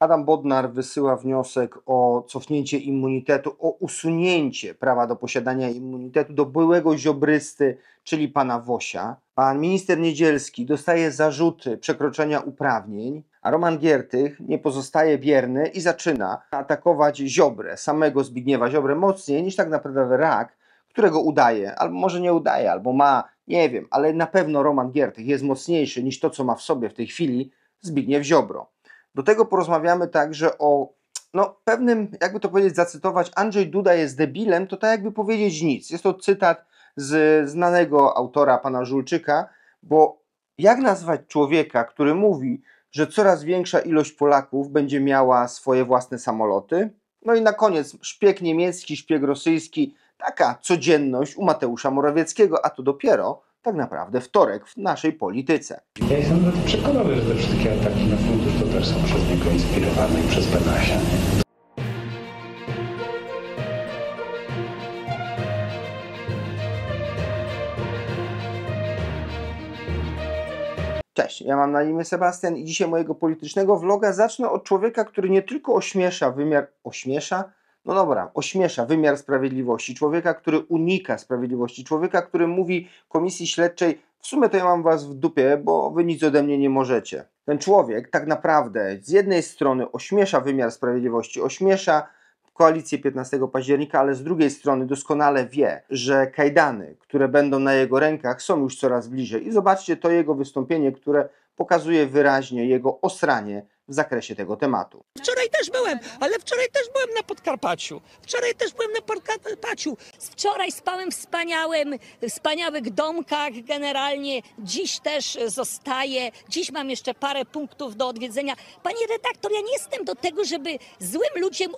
Adam Bodnar wysyła wniosek o cofnięcie immunitetu, o usunięcie prawa do posiadania immunitetu do byłego ziobrysty, czyli pana Wosia. Pan minister Niedzielski dostaje zarzuty przekroczenia uprawnień, a Roman Giertych nie pozostaje bierny i zaczyna atakować Ziobrę, samego Zbigniewa Ziobrę, mocniej niż tak naprawdę Rak, którego udaje, albo może nie udaje, albo ma, nie wiem, ale na pewno Roman Giertych jest mocniejszy niż to, co ma w sobie w tej chwili Zbigniew Ziobro. Do tego porozmawiamy także o no, pewnym, jakby to powiedzieć, zacytować, Andrzej Duda jest debilem, to tak jakby powiedzieć nic. Jest to cytat z znanego autora, pana Żulczyka, bo jak nazwać człowieka, który mówi, że coraz większa ilość Polaków będzie miała swoje własne samoloty? No i na koniec szpieg niemiecki, szpieg rosyjski, taka codzienność u Mateusza Morawieckiego, a to dopiero – tak naprawdę wtorek w naszej polityce. Ja jestem nawet przekonany, że te wszystkie ataki na fundusz to też są przez niego inspirowane i przez Benasia. Cześć, ja mam na imię Sebastian i dzisiaj mojego politycznego vloga zacznę od człowieka, który nie tylko ośmiesza wymiar ośmiesza, no dobra, ośmiesza wymiar sprawiedliwości, człowieka, który unika sprawiedliwości, człowieka, który mówi komisji śledczej, w sumie to ja mam was w dupie, bo wy nic ode mnie nie możecie. Ten człowiek tak naprawdę z jednej strony ośmiesza wymiar sprawiedliwości, ośmiesza koalicję 15 października, ale z drugiej strony doskonale wie, że kajdany, które będą na jego rękach, są już coraz bliżej. I zobaczcie to jego wystąpienie, które pokazuje wyraźnie jego osranie w zakresie tego tematu. Wczoraj też byłem, ale wczoraj też byłem na Podkarpaciu. Wczoraj też byłem na Podkarpaciu. Wczoraj spałem w wspaniałym, wspaniałych domkach generalnie. Dziś też zostaję. Dziś mam jeszcze parę punktów do odwiedzenia. Panie redaktor, ja nie jestem do tego, żeby złym ludziom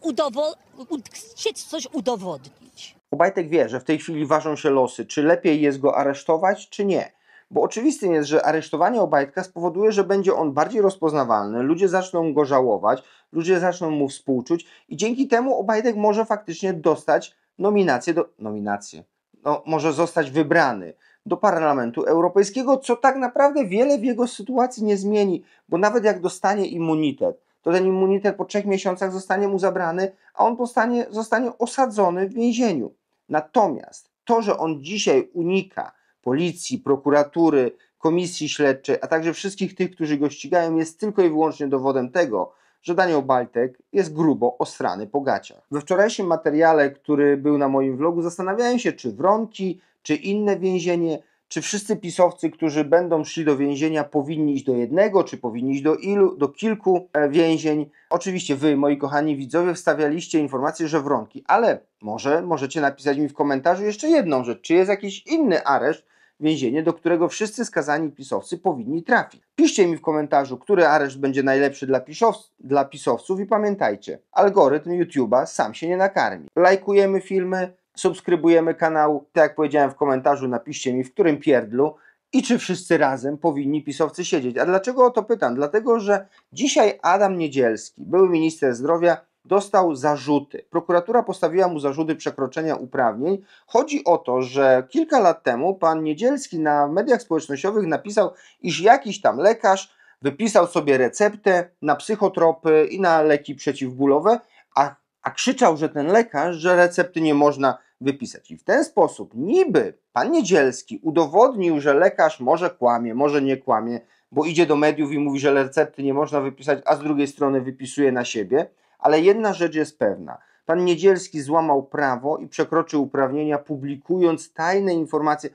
chcieć coś udowodnić. Obajtek wie, że w tej chwili ważą się losy, czy lepiej jest go aresztować, czy nie. Bo oczywistym jest, że aresztowanie Obajtka spowoduje, że będzie on bardziej rozpoznawalny, ludzie zaczną go żałować, ludzie zaczną mu współczuć i dzięki temu Obajtek może faktycznie dostać nominację do... nominację. No, może zostać wybrany do Parlamentu Europejskiego, co tak naprawdę wiele w jego sytuacji nie zmieni, bo nawet jak dostanie immunitet, to ten immunitet po trzech miesiącach zostanie mu zabrany, a on postanie, zostanie osadzony w więzieniu. Natomiast to, że on dzisiaj unika policji, prokuratury, komisji śledczej, a także wszystkich tych, którzy go ścigają, jest tylko i wyłącznie dowodem tego, że Daniel Baltek jest grubo osrany po gaciach. We wczorajszym materiale, który był na moim vlogu, zastanawiałem się, czy Wronki, czy inne więzienie, czy wszyscy pisowcy, którzy będą szli do więzienia, powinni iść do jednego, czy powinni iść do ilu, do kilku e, więzień. Oczywiście wy, moi kochani widzowie, wstawialiście informację, że Wronki, ale może możecie napisać mi w komentarzu jeszcze jedną rzecz, czy jest jakiś inny areszt, więzienie, do którego wszyscy skazani pisowcy powinni trafić. Piszcie mi w komentarzu, który areszt będzie najlepszy dla, pisow- dla pisowców i pamiętajcie, algorytm YouTube'a sam się nie nakarmi. Lajkujemy filmy, subskrybujemy kanał, tak jak powiedziałem w komentarzu, napiszcie mi w którym pierdlu i czy wszyscy razem powinni pisowcy siedzieć. A dlaczego o to pytam? Dlatego, że dzisiaj Adam Niedzielski, były minister zdrowia, dostał zarzuty. Prokuratura postawiła mu zarzuty przekroczenia uprawnień. Chodzi o to, że kilka lat temu pan Niedzielski na mediach społecznościowych napisał, iż jakiś tam lekarz wypisał sobie receptę na psychotropy i na leki przeciwbólowe, a, a krzyczał, że ten lekarz, że recepty nie można wypisać. I w ten sposób niby pan Niedzielski udowodnił, że lekarz może kłamie, może nie kłamie, bo idzie do mediów i mówi, że recepty nie można wypisać, a z drugiej strony wypisuje na siebie. Ale jedna rzecz jest pewna. Pan Niedzielski złamał prawo i przekroczył uprawnienia, publikując tajne informacje,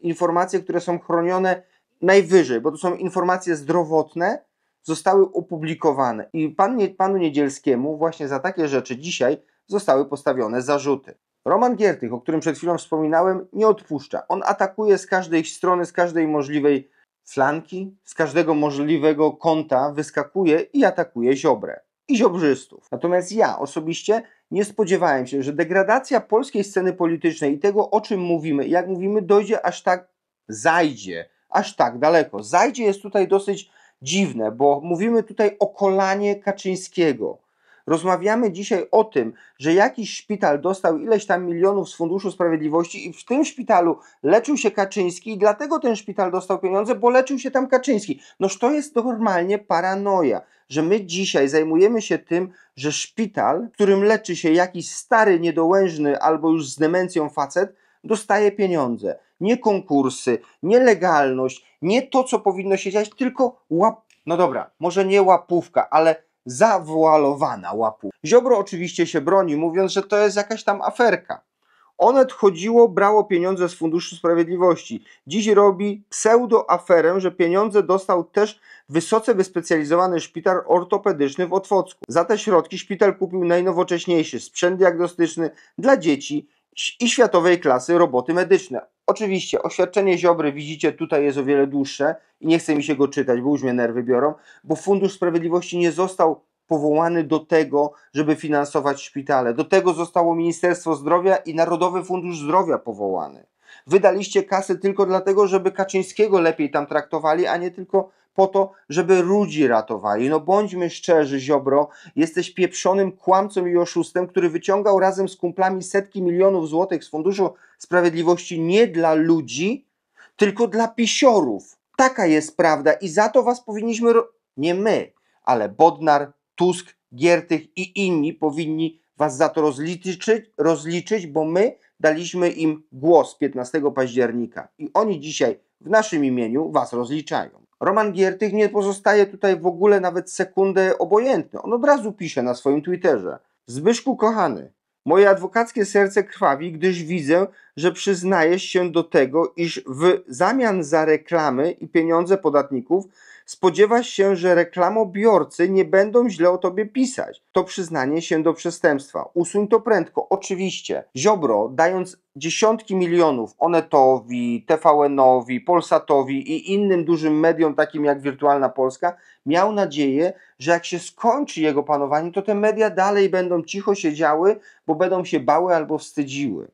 informacje, które są chronione najwyżej, bo to są informacje zdrowotne, zostały opublikowane. I pan, panu Niedzielskiemu właśnie za takie rzeczy dzisiaj zostały postawione zarzuty. Roman Giertych, o którym przed chwilą wspominałem, nie odpuszcza. On atakuje z każdej strony, z każdej możliwej flanki, z każdego możliwego kąta wyskakuje i atakuje Ziobrę i ziobrzystów. Natomiast ja osobiście nie spodziewałem się, że degradacja polskiej sceny politycznej i tego, o czym mówimy, jak mówimy, dojdzie aż tak, zajdzie aż tak daleko. Zajdzie jest tutaj dosyć dziwne, bo mówimy tutaj o kolanie Kaczyńskiego. Rozmawiamy dzisiaj o tym, że jakiś szpital dostał ileś tam milionów z Funduszu Sprawiedliwości i w tym szpitalu leczył się Kaczyński i dlatego ten szpital dostał pieniądze, bo leczył się tam Kaczyński. Noż to jest normalnie paranoja, że my dzisiaj zajmujemy się tym, że szpital, w którym leczy się jakiś stary, niedołężny albo już z demencją facet, dostaje pieniądze. Nie konkursy, nie legalność, nie to, co powinno się dziać, tylko łap... No dobra, może nie łapówka, ale zawoalowana łapu. Ziobro oczywiście się broni, mówiąc, że to jest jakaś tam aferka. Onet chodziło, brało pieniądze z Funduszu Sprawiedliwości. Dziś robi pseudoaferę, że pieniądze dostał też wysoce wyspecjalizowany szpital ortopedyczny w Otwocku. Za te środki szpital kupił najnowocześniejszy sprzęt diagnostyczny dla dzieci i światowej klasy roboty medyczne. Oczywiście, oświadczenie Ziobry widzicie tutaj jest o wiele dłuższe i nie chcę mi się go czytać, bo już mnie nerwy biorą, bo Fundusz Sprawiedliwości nie został powołany do tego, żeby finansować szpitale. Do tego zostało Ministerstwo Zdrowia i Narodowy Fundusz Zdrowia powołany. Wydaliście kasy tylko dlatego, żeby Kaczyńskiego lepiej tam traktowali, a nie tylko po to, żeby ludzi ratowali. No bądźmy szczerzy, Ziobro, jesteś pieprzonym kłamcą i oszustem, który wyciągał razem z kumplami setki milionów złotych z Funduszu Sprawiedliwości nie dla ludzi, tylko dla pisiorów. Taka jest prawda i za to was powinniśmy, nie my, ale Bodnar, Tusk, Giertych i inni powinni was za to rozliczyć, rozliczyć bo my daliśmy im głos 15 października i oni dzisiaj w naszym imieniu was rozliczają. Roman Giertych nie pozostaje tutaj w ogóle nawet sekundę obojętny. On od razu pisze na swoim Twitterze. Zbyszku kochany, moje adwokackie serce krwawi, gdyż widzę, że przyznajesz się do tego, iż w zamian za reklamy i pieniądze podatników spodziewasz się, że reklamobiorcy nie będą źle o tobie pisać. To przyznanie się do przestępstwa. Usuń to prędko, oczywiście. Ziobro, dając dziesiątki milionów Onetowi, TVN-owi, Polsatowi i innym dużym mediom, takim jak Wirtualna Polska, miał nadzieję, że jak się skończy jego panowanie, to te media dalej będą cicho siedziały, bo będą się bały albo wstydziły.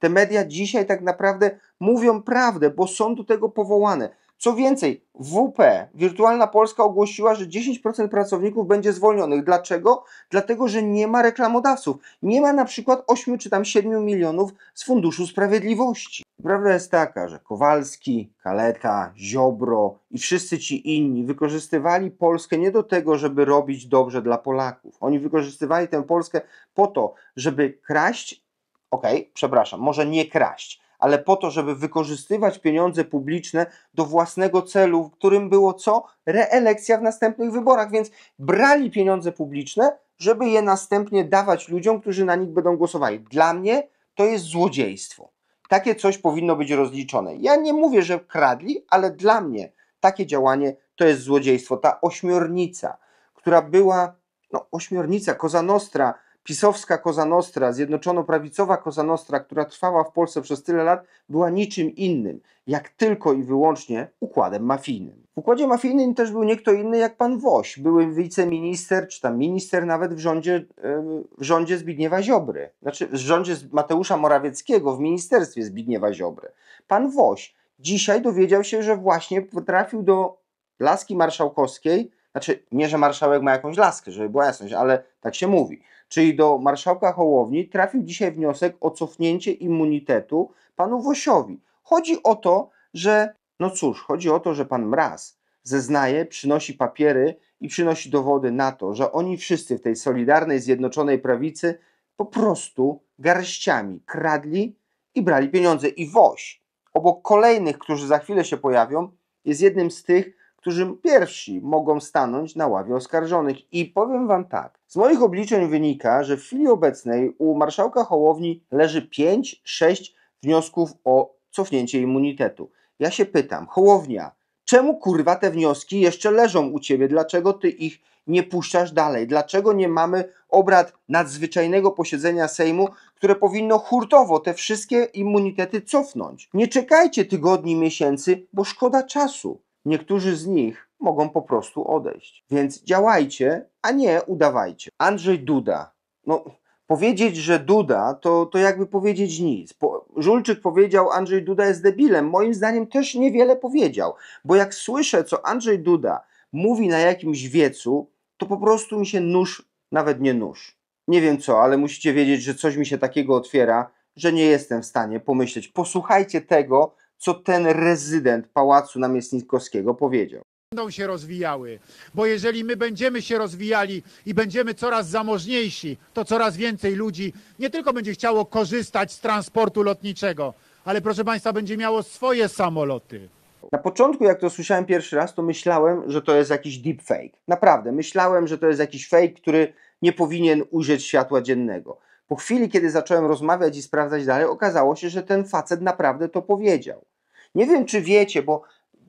Te media dzisiaj tak naprawdę mówią prawdę, bo są do tego powołane. Co więcej, WP, Wirtualna Polska ogłosiła, że 10% pracowników będzie zwolnionych. Dlaczego? Dlatego, że nie ma reklamodawców. Nie ma na przykład 8 czy tam 7 milionów z Funduszu Sprawiedliwości. Prawda jest taka, że Kowalski, Kaleta, Ziobro i wszyscy ci inni wykorzystywali Polskę nie do tego, żeby robić dobrze dla Polaków. Oni wykorzystywali tę Polskę po to, żeby kraść, okej, okay, przepraszam, może nie kraść, ale po to, żeby wykorzystywać pieniądze publiczne do własnego celu, którym było co? Reelekcja w następnych wyborach, więc brali pieniądze publiczne, żeby je następnie dawać ludziom, którzy na nich będą głosowali. Dla mnie to jest złodziejstwo. Takie coś powinno być rozliczone. Ja nie mówię, że kradli, ale dla mnie takie działanie to jest złodziejstwo. Ta ośmiornica, która była, no ośmiornica, koza nostra, pisowska Koza Nostra, zjednoczono-prawicowa Koza Nostra, która trwała w Polsce przez tyle lat, była niczym innym, jak tylko i wyłącznie układem mafijnym. W układzie mafijnym też był nie kto inny jak pan Woś, były wiceminister, czy tam minister nawet w rządzie, e, w rządzie Zbigniewa Ziobry. Znaczy w rządzie Mateusza Morawieckiego, w ministerstwie Zbigniewa Ziobry. Pan Woś dzisiaj dowiedział się, że właśnie trafił do laski marszałkowskiej, znaczy nie, że marszałek ma jakąś laskę, żeby była jasność, ale tak się mówi czyli do marszałka Hołowni, trafił dzisiaj wniosek o cofnięcie immunitetu panu Wosiowi. Chodzi o to, że, no cóż, chodzi o to, że pan Mraz zeznaje, przynosi papiery i przynosi dowody na to, że oni wszyscy w tej Solidarnej Zjednoczonej Prawicy po prostu garściami kradli i brali pieniądze. I Woś, obok kolejnych, którzy za chwilę się pojawią, jest jednym z tych, którzy pierwsi mogą stanąć na ławie oskarżonych. I powiem Wam tak, z moich obliczeń wynika, że w chwili obecnej u marszałka Hołowni leży 5-6 wniosków o cofnięcie immunitetu. Ja się pytam, Hołownia, czemu kurwa te wnioski jeszcze leżą u Ciebie? Dlaczego Ty ich nie puszczasz dalej? Dlaczego nie mamy obrad nadzwyczajnego posiedzenia Sejmu, które powinno hurtowo te wszystkie immunitety cofnąć? Nie czekajcie tygodni, miesięcy, bo szkoda czasu. Niektórzy z nich mogą po prostu odejść. Więc działajcie, a nie udawajcie. Andrzej Duda. No, powiedzieć, że Duda, to, to jakby powiedzieć nic. Po, Żulczyk powiedział, Andrzej Duda jest debilem. Moim zdaniem też niewiele powiedział, bo jak słyszę, co Andrzej Duda mówi na jakimś wiecu, to po prostu mi się nóż, nawet nie nóż. Nie wiem co, ale musicie wiedzieć, że coś mi się takiego otwiera, że nie jestem w stanie pomyśleć. Posłuchajcie tego, co ten rezydent Pałacu Namiestnikowskiego powiedział. Będą się rozwijały, bo jeżeli my będziemy się rozwijali i będziemy coraz zamożniejsi, to coraz więcej ludzi nie tylko będzie chciało korzystać z transportu lotniczego, ale proszę Państwa, będzie miało swoje samoloty. Na początku, jak to słyszałem pierwszy raz, to myślałem, że to jest jakiś deepfake. Naprawdę, myślałem, że to jest jakiś fake, który nie powinien ujrzeć światła dziennego. Po chwili, kiedy zacząłem rozmawiać i sprawdzać dalej, okazało się, że ten facet naprawdę to powiedział. Nie wiem, czy wiecie, bo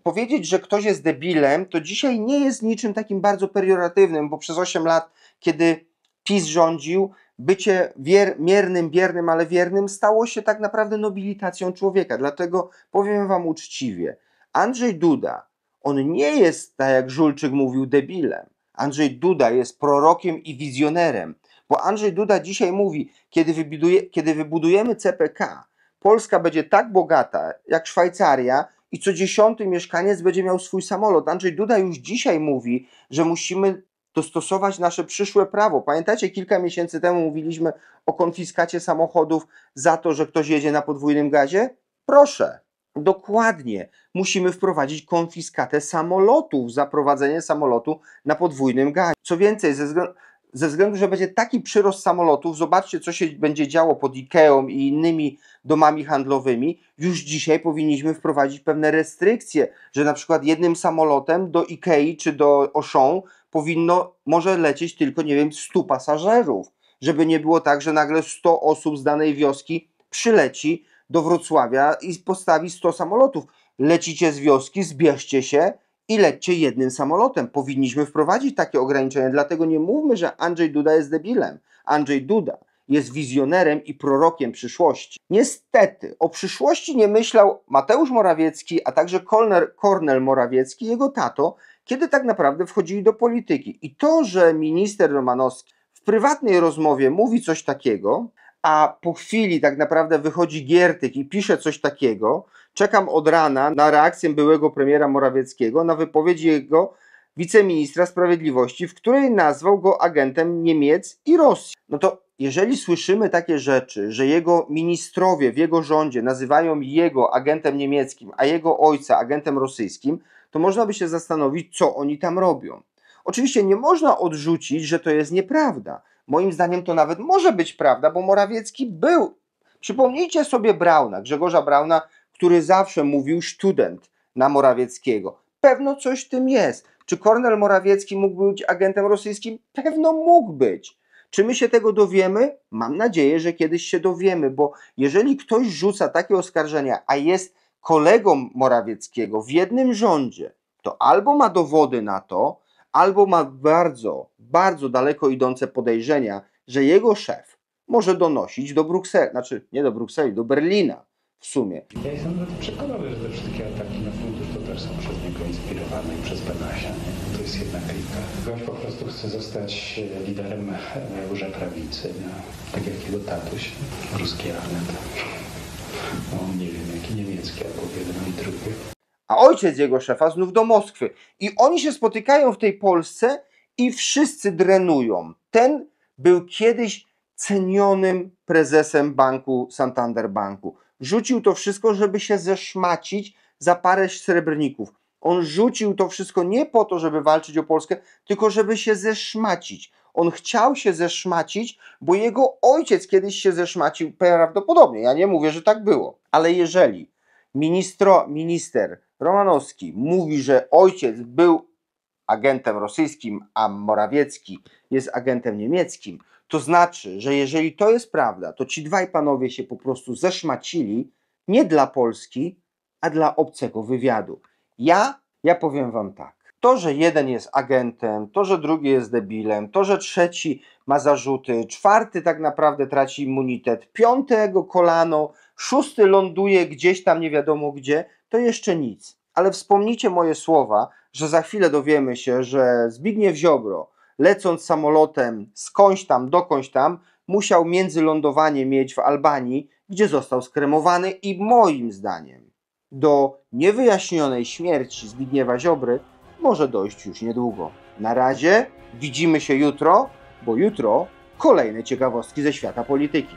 powiedzieć, że ktoś jest debilem, to dzisiaj nie jest niczym takim bardzo perioratywnym, bo przez 8 lat, kiedy PiS rządził, bycie wier, miernym, biernym, ale wiernym stało się tak naprawdę nobilitacją człowieka. Dlatego powiem Wam uczciwie, Andrzej Duda, on nie jest, tak jak Żulczyk mówił, debilem. Andrzej Duda jest prorokiem i wizjonerem, bo Andrzej Duda dzisiaj mówi, kiedy, wybuduje, kiedy wybudujemy CPK, Polska będzie tak bogata jak Szwajcaria i co dziesiąty mieszkaniec będzie miał swój samolot. Andrzej Duda już dzisiaj mówi, że musimy dostosować nasze przyszłe prawo. Pamiętacie, kilka miesięcy temu mówiliśmy o konfiskacie samochodów za to, że ktoś jedzie na podwójnym gazie? Proszę. Dokładnie. Musimy wprowadzić konfiskatę samolotów za prowadzenie samolotu na podwójnym gazie. Co więcej, ze względu ze względu, że będzie taki przyrost samolotów, zobaczcie, co się będzie działo pod IKEą i innymi domami handlowymi, już dzisiaj powinniśmy wprowadzić pewne restrykcje, że na przykład jednym samolotem do IKEi czy do Auchan powinno może lecieć tylko, nie wiem, 100 pasażerów, żeby nie było tak, że nagle 100 osób z danej wioski przyleci do Wrocławia i postawi 100 samolotów. Lecicie z wioski, zbierzcie się, i lećcie jednym samolotem. Powinniśmy wprowadzić takie ograniczenia, dlatego nie mówmy, że Andrzej Duda jest debilem. Andrzej Duda jest wizjonerem i prorokiem przyszłości. Niestety, o przyszłości nie myślał Mateusz Morawiecki, a także Kornel, Kornel Morawiecki, jego tato, kiedy tak naprawdę wchodzili do polityki. I to, że minister Romanowski w prywatnej rozmowie mówi coś takiego, a po chwili tak naprawdę wychodzi Giertyk i pisze coś takiego, Czekam od rana na reakcję byłego premiera Morawieckiego na wypowiedź jego wiceministra sprawiedliwości, w której nazwał go agentem Niemiec i Rosji. No to jeżeli słyszymy takie rzeczy, że jego ministrowie w jego rządzie nazywają jego agentem niemieckim, a jego ojca agentem rosyjskim, to można by się zastanowić, co oni tam robią. Oczywiście nie można odrzucić, że to jest nieprawda. Moim zdaniem to nawet może być prawda, bo Morawiecki był. Przypomnijcie sobie Brauna, Grzegorza Brauna, który zawsze mówił student na Morawieckiego. Pewno coś w tym jest. Czy Kornel Morawiecki mógł być agentem rosyjskim? Pewno mógł być. Czy my się tego dowiemy? Mam nadzieję, że kiedyś się dowiemy, bo jeżeli ktoś rzuca takie oskarżenia, a jest kolegą Morawieckiego w jednym rządzie, to albo ma dowody na to, albo ma bardzo, bardzo daleko idące podejrzenia, że jego szef może donosić do Brukseli, znaczy nie do Brukseli, do Berlina w sumie. Ja jestem nawet przekonany, że te wszystkie ataki na fundusz to też są przez niego inspirowane i przez Benasia. To jest jedna klika. Gość po prostu chce zostać e, liderem łuże prawicy, no, tak jak jego tatuś, ruski Arnet. No, nie wiem, jaki niemiecki albo jeden i drugi. A ojciec jego szefa znów do Moskwy. I oni się spotykają w tej Polsce i wszyscy drenują. Ten był kiedyś cenionym prezesem banku Santander Banku Rzucił to wszystko, żeby się zeszmacić za parę srebrników. On rzucił to wszystko nie po to, żeby walczyć o Polskę, tylko żeby się zeszmacić. On chciał się zeszmacić, bo jego ojciec kiedyś się zeszmacił prawdopodobnie. Ja nie mówię, że tak było. Ale jeżeli ministro, minister Romanowski mówi, że ojciec był agentem rosyjskim, a Morawiecki jest agentem niemieckim. To znaczy, że jeżeli to jest prawda, to ci dwaj panowie się po prostu zeszmacili nie dla Polski, a dla obcego wywiadu. Ja, ja powiem wam tak. To, że jeden jest agentem, to, że drugi jest debilem, to, że trzeci ma zarzuty, czwarty tak naprawdę traci immunitet, piątego kolano, szósty ląduje gdzieś tam nie wiadomo gdzie, to jeszcze nic ale wspomnijcie moje słowa, że za chwilę dowiemy się, że Zbigniew Ziobro, lecąc samolotem skądś tam, dokądś tam, musiał międzylądowanie mieć w Albanii, gdzie został skremowany i moim zdaniem do niewyjaśnionej śmierci Zbigniewa Ziobry może dojść już niedługo. Na razie widzimy się jutro, bo jutro kolejne ciekawostki ze świata polityki.